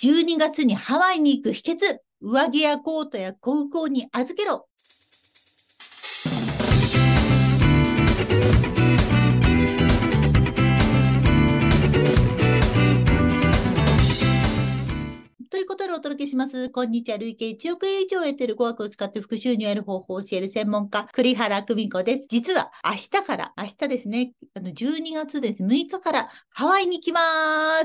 12月にハワイに行く秘訣上着やコートや高校に預けろます。こんにちは。累計1億円以上得てる語学を使って復習にやる方法を教える専門家、栗原久美子です。実は明日から、明日ですね、あの12月です。6日からハワイに来ま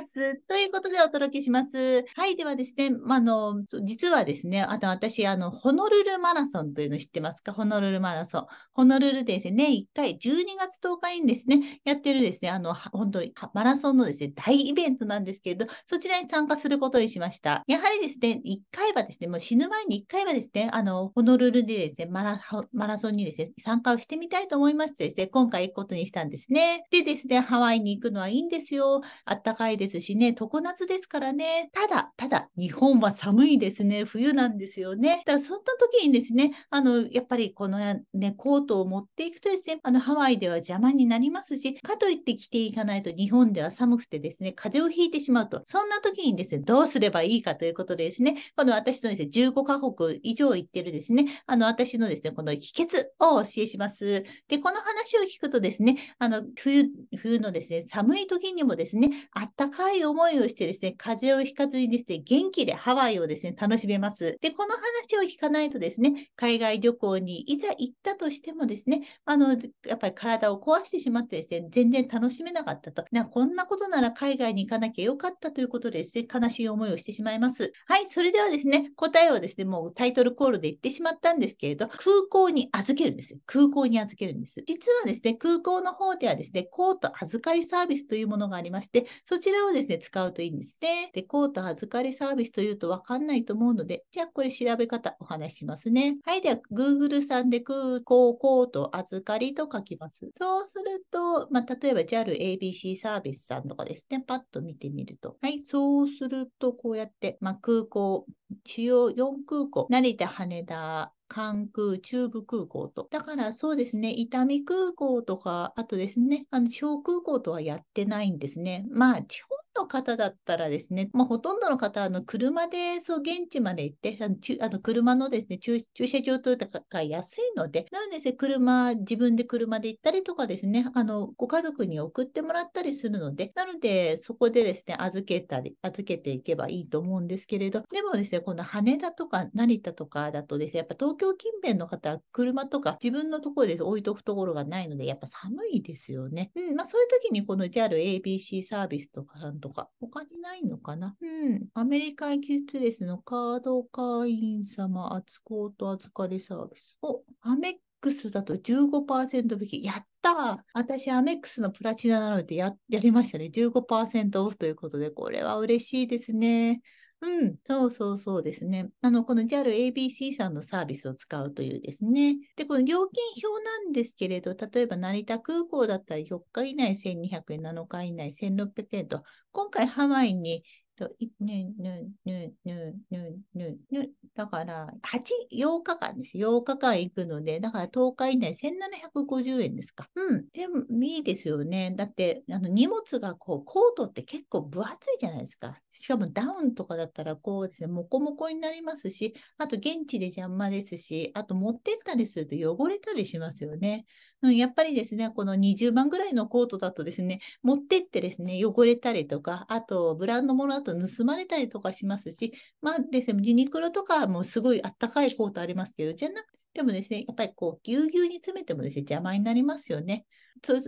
す。ということでお届けします。はい、ではですね、まあの、実はですね、あと私、あの、ホノルルマラソンというの知ってますかホノルルマラソン。ホノルルですね、年1回12月10日にですね、やってるですね、あの、本当にマラソンのですね、大イベントなんですけれど、そちらに参加することにしました。やはりですね、1回はですね、もう死ぬ前に1回はですね、あの、ホノルルでですね、マラマラソンにですね、参加をしてみたいと思いますとですね、今回行くことにしたんですね。でですね、ハワイに行くのはいいんですよ。あったかいですしね、常夏ですからね。ただ、ただ、日本は寒いですね。冬なんですよね。だから、そんな時にですね、あの、やっぱりこのね、コートを持っていくとですね、あの、ハワイでは邪魔になりますし、かといって着ていかないと日本では寒くてですね、風邪をひいてしまうと。そんな時にですね、どうすればいいかということでですね、この私のですね、15カ国以上行ってるですね、あの、私のですね、この秘訣をお教えします。で、この話を聞くとですね、あの、冬、冬のですね、寒い時にもですね、あったかい思いをしてですね、風邪をひかずにですね、元気でハワイをですね、楽しめます。で、この話を聞かないとですね、海外旅行にいざ行ったとしてもですね、あの、やっぱり体を壊してしまってですね、全然楽しめなかったと。なこんなことなら海外に行かなきゃよかったということでですね、悲しい思いをしてしまいます。はい、それではですね、答えはですね、もうタイトルコールで言ってしまったんですけれど、空港に預けるんです空港に預けるんです。実はですね、空港の方ではですね、コート預かりサービスというものがありまして、そちらをですね、使うといいんですね。で、コート預かりサービスというとわかんないと思うので、じゃあこれ調べ方お話ししますね。はい、では Google さんで空港コート預かりと書きます。そうすると、まあ、例えば JAL ABC サービスさんとかですね、パッと見てみると。はい、そうするとこうやって、まあ、空港港、主要4空港、成田、羽田、関空、中部空港と。だからそうですね、伊丹空港とか、あとですね、あの、地方空港とはやってないんですね。まあ、地の方だったらですね、まあ、ほとんどの方、あの、車で、そう、現地まで行って、あの、あの車のですね、駐車場というか、安いので、なのでです、ね、車、自分で車で行ったりとかですね、あの、ご家族に送ってもらったりするので、なので、そこでですね、預けたり、預けていけばいいと思うんですけれど、でもですね、この羽田とか成田とかだとですね、やっぱ東京近辺の方は車とか自分のところで置いとくところがないので、やっぱ寒いですよね。うん、まあそういう時にこの JAL ABC サービスとかとか、他にないのかな。うん。アメリカンエキスプレスのカード会員様扱うと預かりサービス。お、アメックスだと15%引き。やったー私、アメックスのプラチナなのでや、やりましたね。15%オフということで、これは嬉しいですね。うん、そうそうそうですね。あの、この JALABC さんのサービスを使うというですね。で、この料金表なんですけれど、例えば成田空港だったら4日以内1200円、7日以内1600円と、今回ハワイにと、ぬ、ぬ、ぬ、ぬ、ぬ、ぬ、ぬ。だから、8、8日間です。8日間行くので、だから10日以内、1750円ですか。うん。でも、いいですよね。だって、あの、荷物がこう、コートって結構分厚いじゃないですか。しかもダウンとかだったら、こうですね、もこもこになりますし、あと現地で邪魔ですし、あと持ってったりすると汚れたりしますよね。うん、やっぱりですね、この20万ぐらいのコートだとですね、持ってってですね、汚れたりとか、あとブランドものだと盗まれたりとかしますし、まあですね、ユニクロとかもすごいあったかいコートありますけど、じゃなくて、でもですね、やっぱりこう、ぎゅうぎゅうに詰めてもですね、邪魔になりますよね。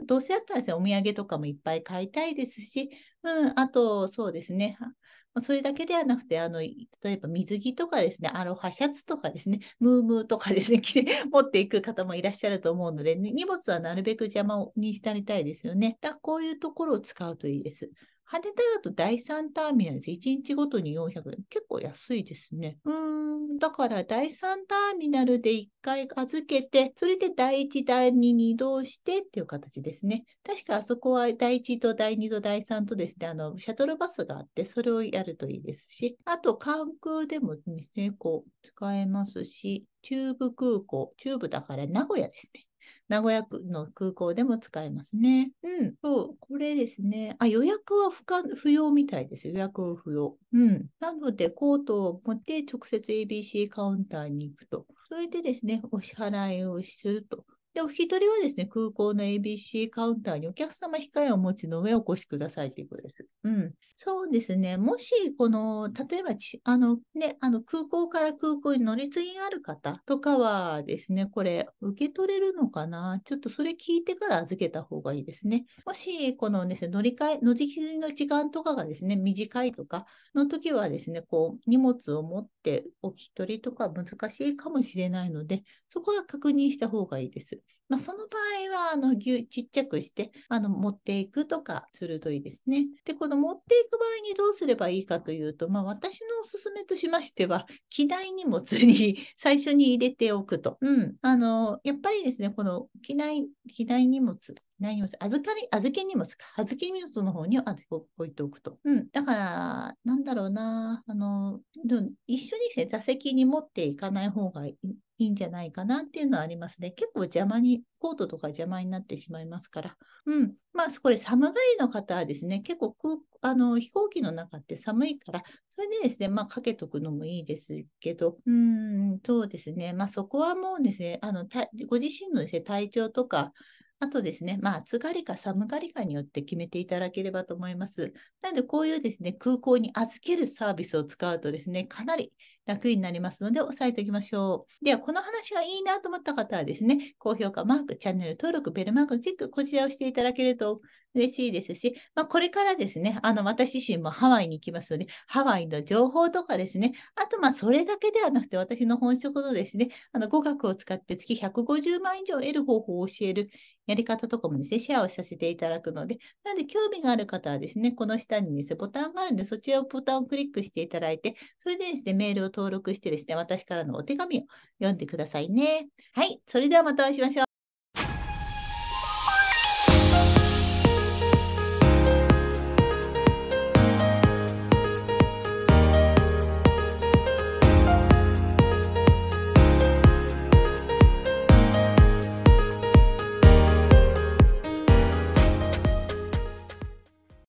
どうせだったらですね、お土産とかもいっぱい買いたいですし、うん、あと、そうですね。それだけではなくて、あの、例えば水着とかですね、アロハシャツとかですね、ムームーとかですね、着て 持っていく方もいらっしゃると思うので、ね、荷物はなるべく邪魔にしたりたいですよね。だこういうところを使うといいです。羽田だと第3ターミナルで1日ごとに400円。結構安いですね。うん。だから第3ターミナルで1回預けて、それで第1、第2に移動してっていう形ですね。確かあそこは第1と第2と第3とですね、あの、シャトルバスがあって、それをやるといいですし、あと関空でもですね、こう、使えますし、中部空港、中部だから名古屋ですね。名古屋の空港でも使えますね。うん。そう、これですね。あ、予約は不可不要みたいです。予約は不要。うん。なので、コートを持って直接 ABC カウンターに行くと。それでですね、お支払いをすると。で、お一人はですね、空港の ABC カウンターにお客様控えをお持ちの上お越しくださいということです。うん。そうですね。もし、この、例えばち、あの、ね、あの、空港から空港に乗り継ぎがある方とかはですね、これ、受け取れるのかなちょっとそれ聞いてから預けた方がいいですね。もし、このですね、乗り換え、乗り継ぎの時間とかがですね、短いとかの時はですね、こう、荷物を持っておき取りとか難しいかもしれないので、そこは確認した方がいいです。まあ、その場合は、あの、牛、ちっちゃくして、あの、持っていくとかするといいですね。で、この持っていく場合にどうすればいいかというと、まあ、私のおすすめとしましては、機内荷物に 最初に入れておくと。うん。あの、やっぱりですね、この機内、機内荷物、何を、預かり、預け荷物か。預け荷物の方に置いておくと。うん。だから、なんだろうな。あの、一緒に、せ座席に持っていかない方がいいんじゃないかなっていうのはありますね。結構邪魔に、コートとか邪魔になってしまいますから。うん。まあ、これ寒がりの方はですね、結構あの飛行機の中って寒いから、それでですね、まあ、かけとくのもいいですけど、うん、そうですね。まあ、そこはもうですね、あの、ご自身のですね、体調とか、あとですね、まあ、暑がりか寒がりかによって決めていただければと思います。なので、こういうですね、空港に預けるサービスを使うとですね、かなり楽になりますので、押さえておきましょう。では、この話がいいなと思った方はですね、高評価マーク、チャンネル登録、ベルマークのチェック、こちらをしていただけると嬉しいですし、まあ、これからですね、あの、私自身もハワイに行きますので、ハワイの情報とかですね、あと、まあ、それだけではなくて、私の本職のですね、あの、語学を使って月150万以上得る方法を教えるやり方とかもですね、シェアをさせていただくので、なので、興味がある方はですね、この下にですね、ボタンがあるので、そちらをボタンをクリックしていただいて、それでですね、メールを登録してですね、私からのお手紙を読んでくださいね。はい、それではまたお会いしましょう。